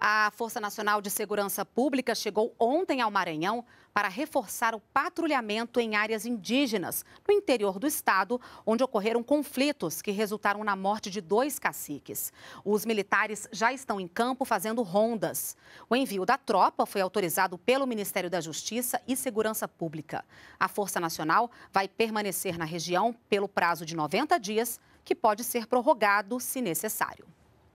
A Força Nacional de Segurança Pública chegou ontem ao Maranhão para reforçar o patrulhamento em áreas indígenas no interior do estado, onde ocorreram conflitos que resultaram na morte de dois caciques. Os militares já estão em campo fazendo rondas. O envio da tropa foi autorizado pelo Ministério da Justiça e Segurança Pública. A Força Nacional vai permanecer na região pelo prazo de 90 dias, que pode ser prorrogado se necessário.